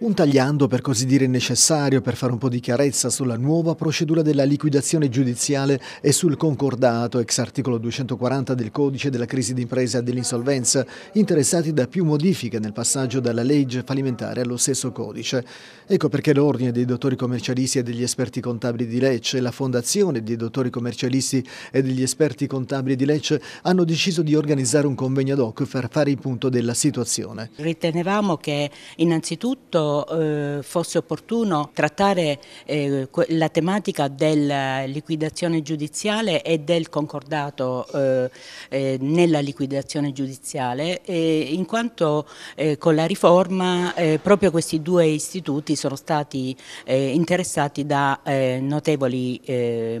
Un tagliando per così dire necessario per fare un po' di chiarezza sulla nuova procedura della liquidazione giudiziale e sul concordato ex articolo 240 del codice della crisi d'impresa e dell'insolvenza, interessati da più modifiche nel passaggio dalla legge fallimentare allo stesso codice. Ecco perché l'Ordine dei dottori commercialisti e degli esperti contabili di Lecce e la Fondazione dei dottori commercialisti e degli esperti contabili di Lecce hanno deciso di organizzare un convegno ad hoc per fare il punto della situazione. Ritenevamo che innanzitutto eh, fosse opportuno trattare eh, la tematica della liquidazione giudiziale e del concordato eh, eh nella liquidazione giudiziale, in quanto eh, con la riforma eh, proprio questi due istituti sono stati interessati da notevoli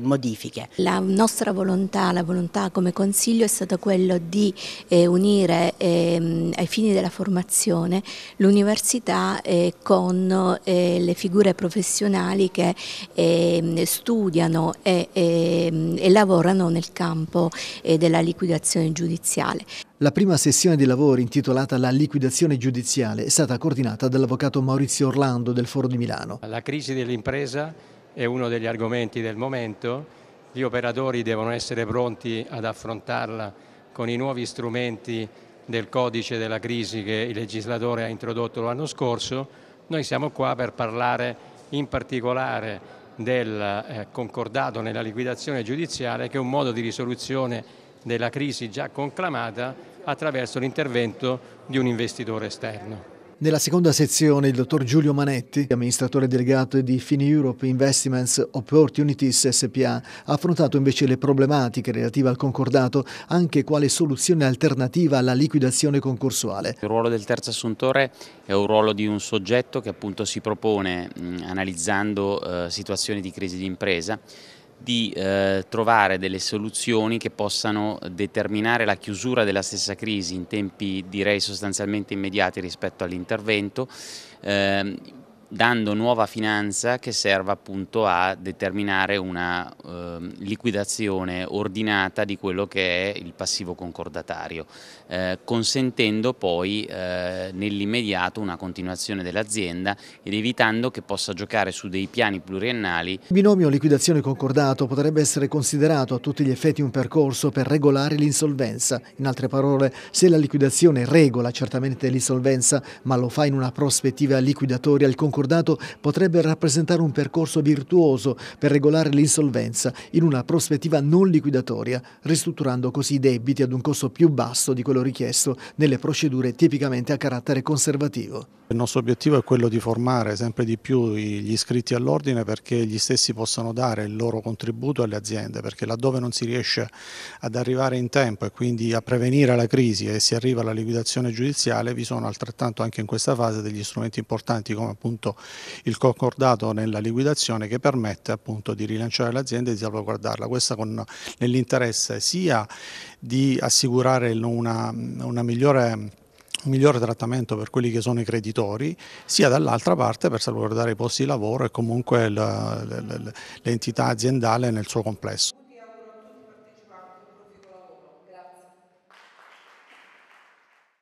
modifiche. La nostra volontà, la volontà come Consiglio è stata quella di unire ehm, ai fini della formazione l'università eh, con eh, le figure professionali che eh, studiano e, e, ehm, e, lavorano nel campo eh, della liquidazione giudiziale. La prima sessione di lavoro intitolata La liquidazione giudiziale è stata coordinata dall'avvocato Maurizio Orlando del Foro di Milano. La crisi dell'impresa è uno degli argomenti del momento, gli operatori devono essere pronti ad affrontarla con i nuovi strumenti del codice della crisi che il legislatore ha introdotto l'anno scorso noi siamo qua per parlare in particolare del eh, concordato nella liquidazione giudiziaria che è un modo di risoluzione della crisi già conclamata attraverso l'intervento di un investitore esterno. Nella seconda sezione il dottor Giulio Manetti, amministratore delegato di FinEurope Investments Opportunities SPA, ha affrontato invece le problematiche relative al concordato anche quale soluzione alternativa alla liquidazione concorsuale. Il ruolo del terzo assuntore è un ruolo di un soggetto che appunto si propone analizzando eh, situazioni di crisi di impresa di eh, trovare delle soluzioni che possano determinare la chiusura della stessa crisi in tempi direi sostanzialmente immediati rispetto all'intervento, eh, dando nuova finanza che serva appunto a determinare una eh, liquidazione ordinata di quello che è il passivo concordatario, eh, consentendo poi eh, nell'immediato una continuazione dell'azienda ed evitando che possa giocare su dei piani pluriennali. Il binomio liquidazione concordato potrebbe essere considerato a tutti gli effetti un percorso per regolare l'insolvenza. In altre parole, se la liquidazione regola certamente l'insolvenza, ma lo fa in una prospettiva liquidatoria il concordato, concordato potrebbe rappresentare un percorso virtuoso per regolare l'insolvenza in una prospettiva non liquidatoria, ristrutturando così i debiti ad un costo più basso di quello richiesto nelle procedure tipicamente a carattere conservativo. Il nostro obiettivo è quello di formare sempre di più gli iscritti all'ordine perché gli stessi possano dare il loro contributo alle aziende, perché laddove non si riesce ad arrivare in tempo e quindi a prevenire la crisi e si arriva alla liquidazione giudiziale, vi sono altrettanto anche in questa fase degli strumenti importanti come appunto appunto il concordato nella liquidazione che permette appunto di rilanciare l'azienda e di salvaguardarla. Questa con, nell'interesse sia di assicurare una, una migliore un migliore trattamento per quelli che sono i creditori, sia dall'altra parte per salvaguardare i posti di lavoro e comunque l'entità aziendale nel suo complesso.